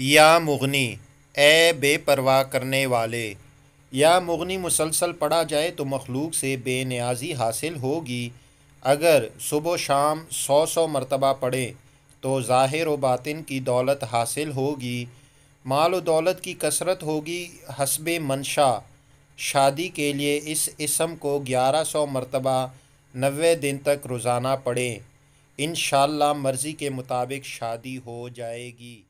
या मुगनी ए बेपरवाह करने वाले या मुगनी मुसलसल पढ़ा जाए तो मखलूक से बेनियाजी हासिल होगी अगर सुबह शाम सौ सौ मरतबा पढ़ें तो ज़ाहिर व बातिन की दौलत हासिल होगी माल व दौलत की कसरत होगी हसब मंशा शादी के लिए इस इसम को ग्यारह सौ मरतबा नबे दिन तक रोज़ाना पढ़ें इन मर्ज़ी के मुताबिक शादी हो जाएगी